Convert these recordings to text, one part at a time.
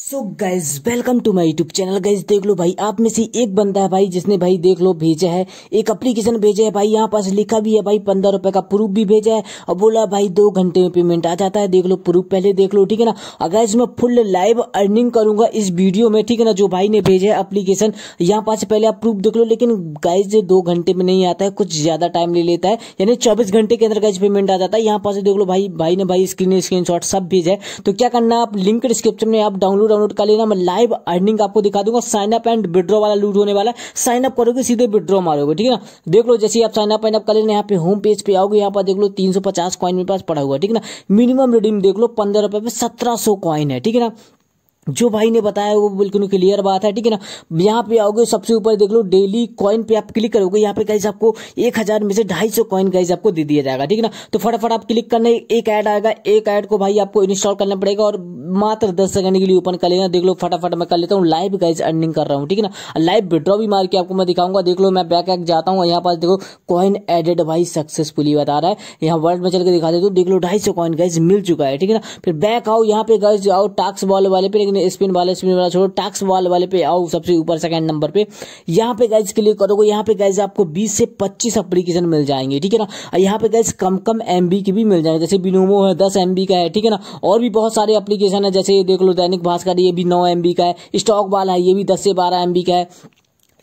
so guys welcome to my YouTube channel guys देख लो भाई आप में से एक बंदा है भाई जिसने भाई देख लो भेजा है एक एप्लीकेशन भेजा है भाई यहाँ पास लिखा भी है भाई पंद्रह रुपए का प्रूफ भी भेजा है और बोला भाई दो घंटे में पेमेंट आ जाता है देख लो प्रूफ पहले देख लो ठीक है ना अगर इसमें फुल लाइव अर्निंग करूंगा इस वीडियो में ठीक है ना जो भाई ने भेजा है अप्लीकेशन यहाँ पास पहले आप प्रूफ देख लो लेकिन गाइज दो घंटे में नहीं आता है कुछ ज्यादा टाइम ले लेता है यानी चौबीस घंटे के अंदर गाइज पेमेंट आ जाता है यहाँ पास देख लो भाई भाई ने भाई स्क्रीन स्क्रीन सब भेजा है तो क्या करना आप लिंक डिस्क्रिप्शन में आप डाउनलोड जरूर डाउनलोड कर लेना मैं लाइव अर्निंग आपको दिखा दूंगा साइन अप एंड विड्रॉ वाला लूट होने वाला है साइनअप करोगे सीधे विड्रॉ मारोगे ठीक है ना देख लो जैसे आप साइन अप एंड अप कर लेना यहाँ पे होम पेज पे आओगे यहाँ पर देख लो तीन सौ पचास कॉइन मेरे पास पड़ा हुआ ठीक है ना मिनिमम रिडीम देख लो पंद्रह रुपए पे सत्रह सौ कॉइन है ठीक है ना जो भाई ने बताया वो बिल्कुल क्लियर बात है ठीक है ना यहाँ पे आओगे सबसे ऊपर देख लो डेली कॉइन पे आप क्लिक करोगे यहाँ पे गाइज आपको एक हजार में से ढाई सौ कॉइन गाइज आपको दे दिया जाएगा ठीक है ना तो फटाफट आप क्लिक करने एक ऐड आएगा एक ऐड को भाई आपको इंस्टॉल करना पड़ेगा और मात्र दस सेकंड के लिए ओपन कर लेना देख लो फटाफट मैं कर लेता हूँ लाइव गाइज अर्निंग कर रहा हूँ ठीक है ना लाइव विड्रॉ भी मार के आपको मैं दिखाऊंगा देख लो मैं बैक एक जाता हूँ यहाँ पास देखो कॉइन एडेड भाई सक्सेसफुली बता रहा है यहाँ वर्ल्ड में चल के दिखा देते देख लो ढाई सौ कॉइन गाइज मिल चुका है ठीक है ना फिर बैक आओ यहाँ पे गाइज आओ टास्क बॉल वाले पे स्पिन स्पिन वाले स्पिन वाला छोड़ो टैक्स वाल वाले पे आओ सबसे ऊपर सेकंड नंबर पे यहाँ पे गाइज क्लिक करोगे यहाँ पे गाइज आपको बीस से पच्चीस अप्लीकेशन मिल जाएंगे ठीक है ना यहाँ पे गाइज कम कम एम की भी मिल जाएंगे जैसे बिनोमो है दस एम का है ठीक है ना और भी बहुत सारे अप्लीकेशन है जैसे देख लो दैनिक भास्कर ये भी नौ एम का है स्टॉक वाला है ये भी दस से बारह एम का है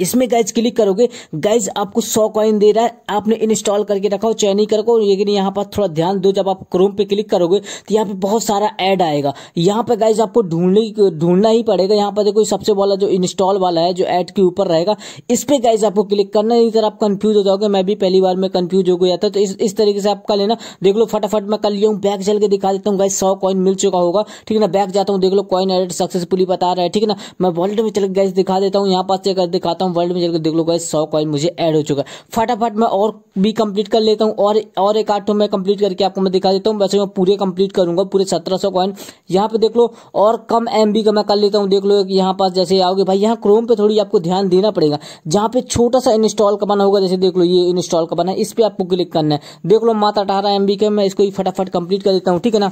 इसमें गैज क्लिक करोगे गैज आपको सौ कॉइन दे रहा है आपने इंस्टॉल करके रखा हो चयन ही करो लेकिन यहाँ पर थोड़ा ध्यान दो जब आप क्रोम पे क्लिक करोगे तो यहाँ पे बहुत सारा ऐड आएगा यहाँ पे गाइज आपको ढूंढने ढूंढना ही पड़ेगा यहाँ पर देखो सबसे वाला जो इंस्टॉल वाला है जो ऐड के ऊपर रहेगा इस पर गाइज आपको क्लिक करना नहीं सर आप कन्फ्यूज हो जाओगे मैं भी पहली बार में कन्फ्यूज हो गया था तो इस, तरीके से आपका लेना देख लो फटाफट मैं कर लिया हूँ बैग चल के दिखा देता हूँ गैस सौ कॉइन मिल चुका होगा ठीक है ना बैग जाता हूँ देख लो कॉइन एडेड सक्सेसफुली बता रहा है ठीक है ना मैं वॉलेट में चल गैस दिखा देता हूँ यहाँ पास चेक दिखाता आता हूँ वर्ल्ड में जाकर देख लो गाइस सौ कॉइन मुझे ऐड हो चुका है फटाफट मैं और भी कंप्लीट कर लेता हूँ और और एक आठ मैं कंप्लीट करके आपको मैं दिखा देता हूँ वैसे मैं पूरे कंप्लीट करूंगा पूरे सत्रह सौ कॉइन यहाँ पे देख लो और कम एम का मैं कर लेता हूँ देख लो यहाँ पास जैसे आओगे भाई यहाँ क्रोम पे थोड़ी आपको ध्यान देना पड़ेगा जहाँ पे छोटा सा इंस्टॉल का बना होगा जैसे देख लो ये इंस्टॉल का बना है इस पर आपको क्लिक करना है देख लो मात्र अठारह एम का मैं इसको फटाफट कंप्लीट कर देता हूँ ठीक है ना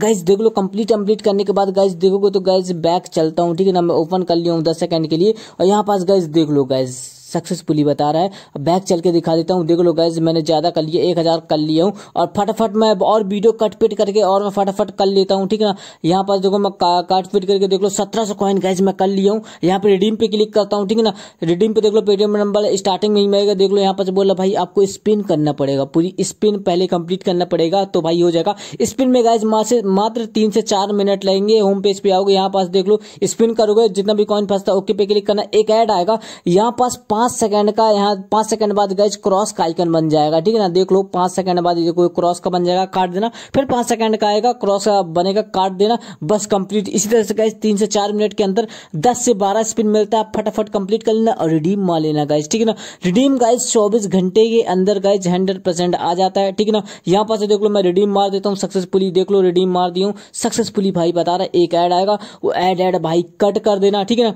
गैस देख लो कंप्लीट कंप्लीट करने के बाद गैस देखोगे तो गैस बैक चलता हूँ ठीक है ना मैं ओपन कर लिया हूँ दस सेकंड के लिए और यहाँ पास गैस देख लो गैस सक्सेसफुली बता रहा है बैक चल के दिखा देता हूँ देख लो गैस मैंने ज़्यादा कर लिया एक हज़ार कर लिया हूँ और फटाफट मैं और वीडियो कट पिट करके और मैं फटाफट कर लेता हूँ ठीक है ना यहाँ पर देखो मैं काट पिट करके देख लो सत्रह सौ कॉइन गैस मैं कर लिया हूँ यहाँ पर रिडीम पे क्लिक करता हूँ ठीक है ना रिडीम पे देख लो पेटीएम नंबर स्टार्टिंग में ही मिलेगा देख लो यहाँ पर बोला भाई आपको स्पिन करना पड़ेगा पूरी स्पिन पहले कंप्लीट करना पड़ेगा तो भाई हो जाएगा स्पिन में गैस मात्र तीन से चार मिनट लगेंगे होम पेज पे आओगे यहाँ पास देख लो स्पिन करोगे जितना भी कॉइन फंसता ओके पे क्लिक करना एक ऐड आएगा यहाँ पास पांच सेकंड का यहाँ पांच सेकंड बाद गैज क्रॉस का आइकन बन जाएगा ठीक है ना देख लो पांच सेकंड बाद ये कोई क्रॉस का बन जाएगा काट देना फिर पांच सेकंड का आएगा क्रॉस का बनेगा काट देना बस कंप्लीट इसी तरह से गैज तीन से चार मिनट के अंदर दस से बारह स्पिन मिलता है फटाफट कंप्लीट कर लेना और रिडीम मा लेना गैज ठीक है ना रिडीम गाइज चौबीस घंटे के अंदर गैज हंड्रेड परसेंट आ जाता है ठीक है ना यहाँ पर देख लो मैं रिडीम मार देता हूँ सक्सेसफुली देख लो रिडीम मार दी हूँ सक्सेसफुली भाई बता रहा है एक एड आएगा वो एड एड भाई कट कर देना ठीक है ना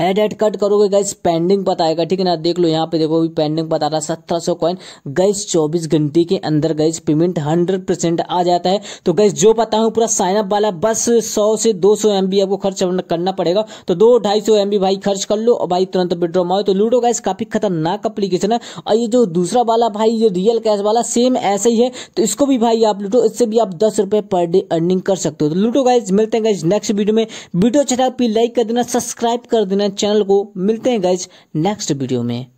एड एड कट करोगे गैस पेंडिंग बताएगा ठीक है ना देख लो यहाँ पे देखो अभी पेंडिंग बता रहा है सत्रह सौ कॉइन गैस चौबीस घंटे के अंदर गैस पेमेंट हंड्रेड परसेंट आ जाता है तो गैस जो पता हूँ पूरा साइनअप वाला बस सौ से दो सौ एम आपको खर्च करना पड़ेगा तो दो ढाई सौ एम भाई खर्च कर लो और भाई तुरंत विड्रॉ मारो तो लूडो गैस काफी खतरनाक अप्लीकेशन है और ये जो दूसरा वाला भाई ये रियल कैश वाला सेम ऐसे ही है तो इसको भी भाई आप लूटो इससे भी आप दस रुपए पर डे अर्निंग कर सकते हो तो लूटो गैस मिलते हैं गैस नेक्स्ट वीडियो में वीडियो अच्छा लाइक कर देना सब्सक्राइब कर देना चैनल को मिलते हैं गाइज नेक्स्ट वीडियो में